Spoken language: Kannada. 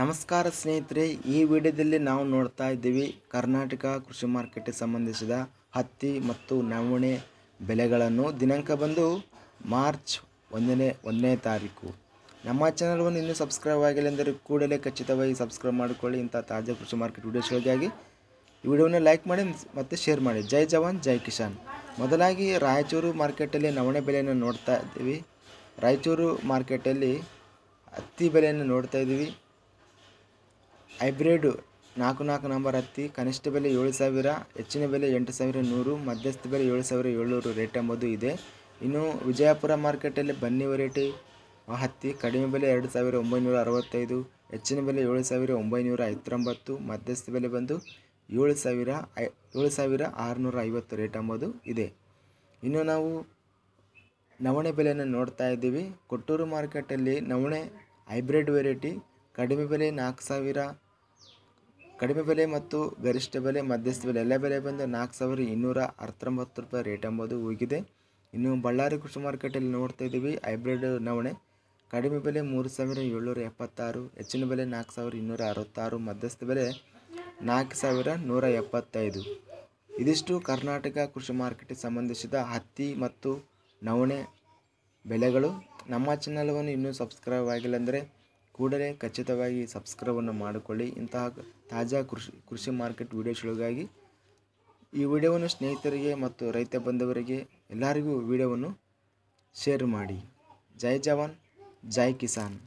ನಮಸ್ಕಾರ ಸ್ನೇಹಿತರೆ ಈ ವಿಡಿಯೋದಲ್ಲಿ ನಾವು ನೋಡ್ತಾ ಇದ್ದೀವಿ ಕರ್ನಾಟಕ ಕೃಷಿ ಮಾರ್ಕೆಟ್ಗೆ ಸಂಬಂಧಿಸಿದ ಹತ್ತಿ ಮತ್ತು ನವಣೆ ಬೆಲೆಗಳನ್ನು ದಿನಾಂಕ ಬಂದು ಮಾರ್ಚ್ ಒಂದನೇ ಒಂದನೇ ತಾರೀಕು ನಮ್ಮ ಚಾನಲ್ವನ್ನು ಇನ್ನೂ ಸಬ್ಸ್ಕ್ರೈಬ್ ಆಗಿಲ್ಲ ಅಂದರೆ ಕೂಡಲೇ ಖಚಿತವಾಗಿ ಸಬ್ಸ್ಕ್ರೈಬ್ ಮಾಡಿಕೊಳ್ಳಿ ಇಂಥ ತಾಜಾ ಕೃಷಿ ಮಾರ್ಕೆಟ್ ವಿಡಿಯೋಸ್ಗಳಿಗಾಗಿ ಈ ವಿಡಿಯೋನ ಲೈಕ್ ಮಾಡಿ ಮತ್ತು ಶೇರ್ ಮಾಡಿ ಜೈ ಜವಾನ್ ಜೈ ಕಿಸಾನ್ ಮೊದಲಾಗಿ ರಾಯಚೂರು ಮಾರ್ಕೆಟಲ್ಲಿ ನವಣೆ ಬೆಲೆಯನ್ನು ನೋಡ್ತಾ ಇದ್ದೀವಿ ರಾಯಚೂರು ಮಾರ್ಕೆಟಲ್ಲಿ ಹತ್ತಿ ಬೆಲೆಯನ್ನು ನೋಡ್ತಾ ಇದ್ದೀವಿ ಹೈಬ್ರಿಡ್ ನಾಲ್ಕು ನಾಲ್ಕು ನಂಬರ್ ಹತ್ತಿ ಕನಿಷ್ಠ ಬೆಲೆ ಏಳು ಸಾವಿರ ಹೆಚ್ಚಿನ ಬೆಲೆ ಎಂಟು ಸಾವಿರ ನೂರು ಮಧ್ಯಸ್ಥ ಬೆಲೆ ಏಳು ಸಾವಿರ ಏಳ್ನೂರು ರೇಟ್ ಎಂಬುದು ಇದೆ ಇನ್ನು ವಿಜಯಪುರ ಮಾರ್ಕೆಟಲ್ಲಿ ಬನ್ನಿ ವೆರೈಟಿ ಹತ್ತಿ ಕಡಿಮೆ ಬೆಲೆ ಎರಡು ಸಾವಿರ ಒಂಬೈನೂರ ಅರವತ್ತೈದು ಹೆಚ್ಚಿನ ಬೆಲೆ ಏಳು ಸಾವಿರ ಒಂಬೈನೂರ ಹತ್ತೊಂಬತ್ತು ಮಧ್ಯಸ್ಥ ಬೆಲೆ ಬಂದು ಏಳು ಸಾವಿರ ಐ ಏಳು ಸಾವಿರ ಆರುನೂರ ಐವತ್ತು ರೇಟ್ ಎಂಬುದು ಇದೆ ಇನ್ನು ನಾವು ನವಣೆ ಬೆಲೆಯನ್ನು ನೋಡ್ತಾ ಇದ್ದೀವಿ ಕೊಟ್ಟೂರು ಮಾರ್ಕೆಟಲ್ಲಿ ನವಣೆ ಹೈಬ್ರಿಡ್ ವೆರೈಟಿ ಕಡಿಮೆ ಬೆಲೆ ನಾಲ್ಕು ಸಾವಿರ ಕಡಿಮೆ ಬೆಲೆ ಮತ್ತು ಗರಿಷ್ಠ ಬೆಲೆ ಮಧ್ಯಸ್ಥ ಬೆಲೆ ಎಲ್ಲ ಬೆಲೆ ಬಂದು ನಾಲ್ಕು ಸಾವಿರದ ಇನ್ನೂರ ಹತ್ತೊಂಬತ್ತು ರೂಪಾಯಿ ರೇಟ್ ಎಂಬುದು ಹೋಗಿದೆ ಇನ್ನು ಬಳ್ಳಾರಿ ಕೃಷಿ ಮಾರ್ಕೆಟಲ್ಲಿ ನೋಡ್ತಾ ಇದ್ದೀವಿ ಹೈಬ್ರಿಡ್ ನವಣೆ ಕಡಿಮೆ ಬೆಲೆ ಮೂರು ಸಾವಿರ ಏಳ್ನೂರ ಎಪ್ಪತ್ತಾರು ಹೆಚ್ಚಿನ ಬೆಲೆ ನಾಲ್ಕು ಸಾವಿರದ ಇನ್ನೂರ ಅರವತ್ತಾರು ಮಧ್ಯಸ್ಥ ಬೆಲೆ ನಾಲ್ಕು ಸಾವಿರ ನೂರ ಎಪ್ಪತ್ತೈದು ಇದಿಷ್ಟು ಕರ್ನಾಟಕ ಕೃಷಿ ಮಾರ್ಕೆಟಿಗೆ ಸಂಬಂಧಿಸಿದ ಹತ್ತಿ ಮತ್ತು ನವಣೆ ಬೆಲೆಗಳು ನಮ್ಮ ಚಾನಲ್ವನ್ನು ಇನ್ನೂ ಸಬ್ಸ್ಕ್ರೈಬ್ ಆಗಿಲ್ಲ ಅಂದರೆ ಕೂಡಲೇ ಖಚಿತವಾಗಿ ಸಬ್ಸ್ಕ್ರೈಬನ್ನು ಮಾಡಿಕೊಳ್ಳಿ ಇಂತಹ ತಾಜಾ ಕೃಷಿ ಕೃಷಿ ಮಾರ್ಕೆಟ್ ವಿಡಿಯೋಗಳಿಗಾಗಿ ಈ ವಿಡಿಯೋವನ್ನು ಸ್ನೇಹಿತರಿಗೆ ಮತ್ತು ರೈತ ಬಂಧುವರಿಗೆ ಎಲ್ಲರಿಗೂ ವಿಡಿಯೋವನ್ನು ಶೇರ್ ಮಾಡಿ ಜೈ ಜವಾನ್ ಜೈ ಕಿಸಾನ್